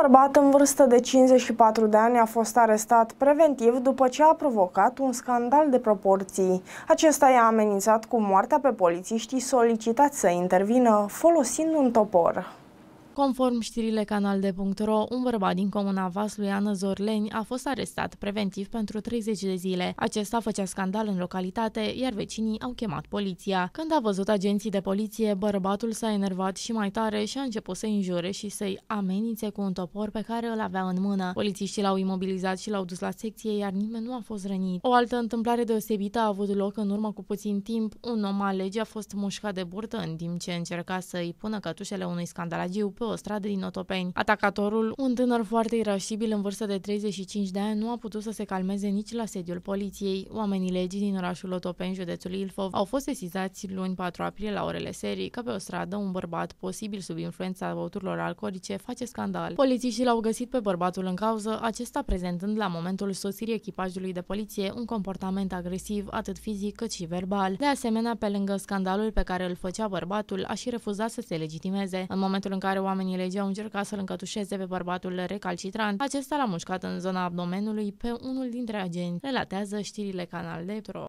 bărbat în vârstă de 54 de ani a fost arestat preventiv după ce a provocat un scandal de proporții. Acesta i-a amenințat cu moartea pe polițiștii solicitați să intervină folosind un topor. Conform știrile canalde.ro, un bărbat din comuna Ana Zorleni a fost arestat preventiv pentru 30 de zile. Acesta făcea scandal în localitate, iar vecinii au chemat poliția. Când a văzut agenții de poliție, bărbatul s-a enervat și mai tare și a început să injure și să-i amenințe cu un topor pe care îl avea în mână. Polițiștii l-au imobilizat și l-au dus la secție, iar nimeni nu a fost rănit. O altă întâmplare deosebită a avut loc în urmă cu puțin timp. Un om alege a fost mușcat de burtă în timp ce încerca să-i pună cătușele unui scandalagiu pe pe o stradă din Otopeni. Atacatorul, un tânăr foarte irascibil în vârstă de 35 de ani, nu a putut să se calmeze nici la sediul poliției. Oamenii legii din orașul Otopeni, județul Ilfov, au fost sesizați luni 4 aprilie la orele serii că pe o stradă un bărbat, posibil sub influența băuturilor alcoolice, face scandal. Polițiștii l-au găsit pe bărbatul în cauză, acesta prezentând la momentul sosirii echipajului de poliție un comportament agresiv, atât fizic cât și verbal. De asemenea, pe lângă scandalul pe care îl făcea bărbatul, a și refuzat să se legitimeze. În momentul în care oamenii oamenii legii au încercat să-l încătușeze pe bărbatul recalcitrant. Acesta l-a mușcat în zona abdomenului pe unul dintre agenți, relatează știrile Canal de Pro.